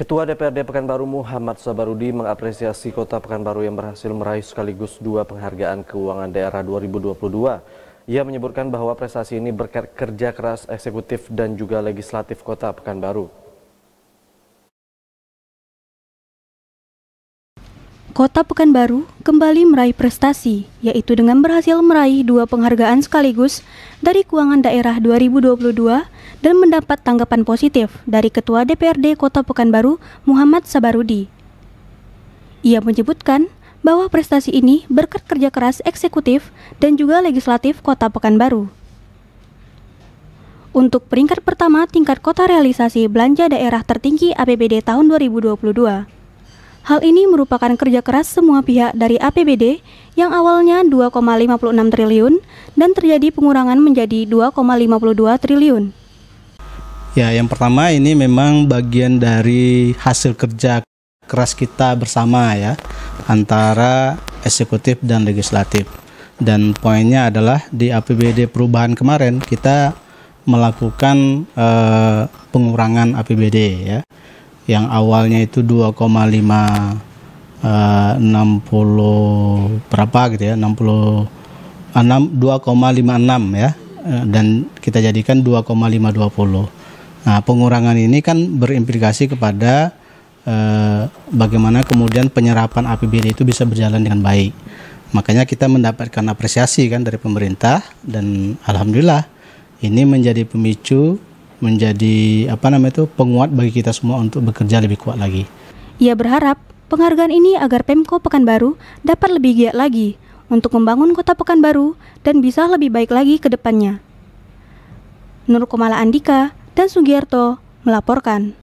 Ketua DPRD Pekanbaru Muhammad Sabarudi mengapresiasi kota Pekanbaru yang berhasil meraih sekaligus dua penghargaan keuangan daerah 2022. Ia menyebutkan bahwa prestasi ini berkat kerja keras eksekutif dan juga legislatif kota Pekanbaru. Kota Pekanbaru kembali meraih prestasi, yaitu dengan berhasil meraih dua penghargaan sekaligus dari Keuangan Daerah 2022 dan mendapat tanggapan positif dari Ketua DPRD Kota Pekanbaru Muhammad Sabarudi. Ia menyebutkan bahwa prestasi ini berkat kerja keras eksekutif dan juga legislatif Kota Pekanbaru. Untuk peringkat pertama tingkat kota realisasi belanja daerah tertinggi APBD tahun 2022. Hal ini merupakan kerja keras semua pihak dari APBD yang awalnya 2,56 triliun dan terjadi pengurangan menjadi 2,52 triliun. Ya, yang pertama ini memang bagian dari hasil kerja keras kita bersama ya antara eksekutif dan legislatif. Dan poinnya adalah di APBD perubahan kemarin kita melakukan eh, pengurangan APBD ya yang awalnya itu 2,5 Uh, 60 berapa gitu ya 60 2,56 ya eh, dan kita jadikan 2,520. Nah, pengurangan ini kan berimplikasi kepada uh, bagaimana kemudian penyerapan APBD itu bisa berjalan dengan baik. Makanya kita mendapatkan apresiasi kan dari pemerintah dan alhamdulillah ini menjadi pemicu menjadi apa namanya itu penguat bagi kita semua untuk bekerja lebih kuat lagi. Ia berharap penghargaan ini agar Pemko Pekanbaru dapat lebih giat lagi untuk membangun kota Pekanbaru dan bisa lebih baik lagi ke depannya. Nur Komala Andika dan Sugiarto melaporkan.